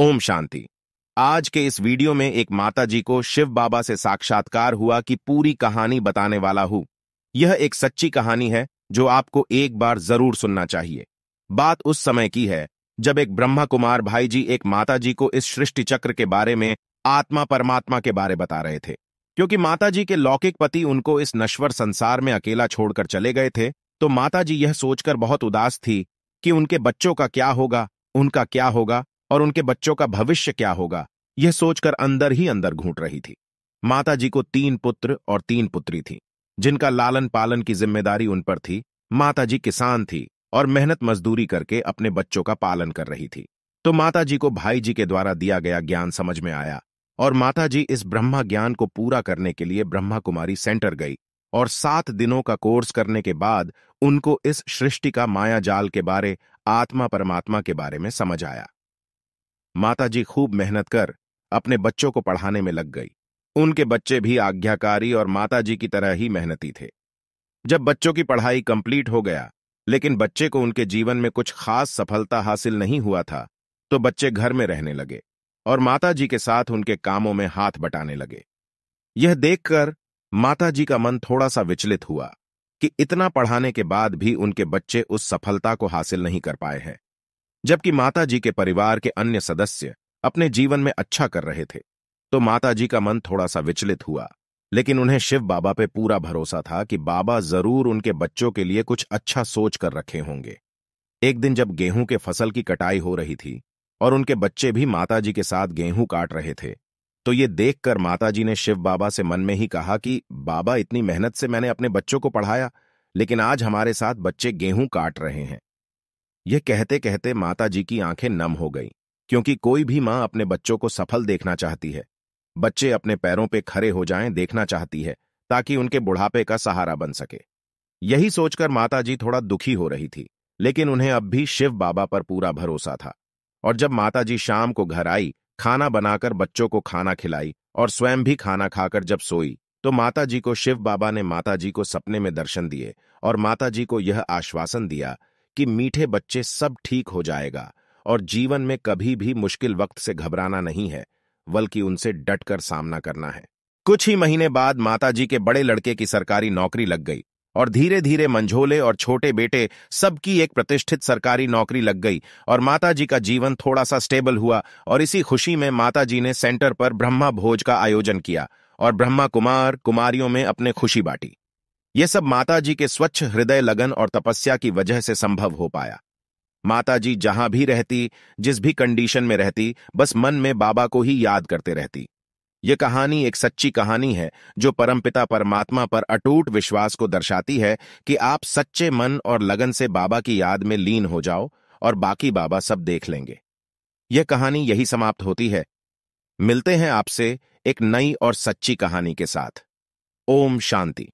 ओम शांति आज के इस वीडियो में एक माता जी को शिव बाबा से साक्षात्कार हुआ कि पूरी कहानी बताने वाला हूं यह एक सच्ची कहानी है जो आपको एक बार जरूर सुनना चाहिए बात उस समय की है जब एक ब्रह्मा कुमार भाई जी एक माता जी को इस सृष्टि चक्र के बारे में आत्मा परमात्मा के बारे बता रहे थे क्योंकि माता जी के लौकिक पति उनको इस नश्वर संसार में अकेला छोड़कर चले गए थे तो माता जी यह सोचकर बहुत उदास थी कि उनके बच्चों का क्या होगा उनका क्या होगा और उनके बच्चों का भविष्य क्या होगा यह सोचकर अंदर ही अंदर घूट रही थी माता जी को तीन पुत्र और तीन पुत्री थी जिनका लालन पालन की जिम्मेदारी उन पर थी माता जी किसान थी और मेहनत मजदूरी करके अपने बच्चों का पालन कर रही थी तो माता जी को भाई जी के द्वारा दिया गया ज्ञान समझ में आया और माता जी इस ब्रह्मा ज्ञान को पूरा करने के लिए ब्रह्मा कुमारी सेंटर गई और सात दिनों का कोर्स करने के बाद उनको इस सृष्टि का माया जाल के बारे आत्मा परमात्मा के बारे में समझ आया माताजी खूब मेहनत कर अपने बच्चों को पढ़ाने में लग गई उनके बच्चे भी आज्ञाकारी और माताजी की तरह ही मेहनती थे जब बच्चों की पढ़ाई कंप्लीट हो गया लेकिन बच्चे को उनके जीवन में कुछ खास सफलता हासिल नहीं हुआ था तो बच्चे घर में रहने लगे और माताजी के साथ उनके कामों में हाथ बटाने लगे यह देखकर माताजी का मन थोड़ा सा विचलित हुआ कि इतना पढ़ाने के बाद भी उनके बच्चे उस सफलता को हासिल नहीं कर पाए हैं जबकि माताजी के परिवार के अन्य सदस्य अपने जीवन में अच्छा कर रहे थे तो माताजी का मन थोड़ा सा विचलित हुआ लेकिन उन्हें शिव बाबा पे पूरा भरोसा था कि बाबा जरूर उनके बच्चों के लिए कुछ अच्छा सोच कर रखे होंगे एक दिन जब गेहूं के फसल की कटाई हो रही थी और उनके बच्चे भी माताजी के साथ गेहूं काट रहे थे तो ये देखकर माताजी ने शिव बाबा से मन में ही कहा कि बाबा इतनी मेहनत से मैंने अपने बच्चों को पढ़ाया लेकिन आज हमारे साथ बच्चे गेहूं काट रहे हैं यह कहते कहते माता जी की आंखें नम हो गईं क्योंकि कोई भी मां अपने बच्चों को सफल देखना चाहती है बच्चे अपने पैरों पे खड़े हो जाएं देखना चाहती है ताकि उनके बुढ़ापे का सहारा बन सके यही सोचकर जी थोड़ा दुखी हो रही थी लेकिन उन्हें अब भी शिव बाबा पर पूरा भरोसा था और जब जी शाम को घर आई खाना बनाकर बच्चों को खाना खिलाई और स्वयं भी खाना खाकर जब सोई तो माताजी को शिव बाबा ने माताजी को सपने में दर्शन दिए और माताजी को यह आश्वासन दिया कि मीठे बच्चे सब ठीक हो जाएगा और जीवन में कभी भी मुश्किल वक्त से घबराना नहीं है बल्कि उनसे डटकर सामना करना है कुछ ही महीने बाद माताजी के बड़े लड़के की सरकारी नौकरी लग गई और धीरे धीरे मंझोले और छोटे बेटे सबकी एक प्रतिष्ठित सरकारी नौकरी लग गई और माताजी का जीवन थोड़ा सा स्टेबल हुआ और इसी खुशी में माताजी ने सेंटर पर ब्रह्मा भोज का आयोजन किया और ब्रह्मा कुमार कुमारियों में अपने खुशी बांटी ये सब माताजी के स्वच्छ हृदय लगन और तपस्या की वजह से संभव हो पाया माताजी जहां भी रहती जिस भी कंडीशन में रहती बस मन में बाबा को ही याद करते रहती ये कहानी एक सच्ची कहानी है जो परमपिता परमात्मा पर अटूट विश्वास को दर्शाती है कि आप सच्चे मन और लगन से बाबा की याद में लीन हो जाओ और बाकी बाबा सब देख लेंगे यह कहानी यही समाप्त होती है मिलते हैं आपसे एक नई और सच्ची कहानी के साथ ओम शांति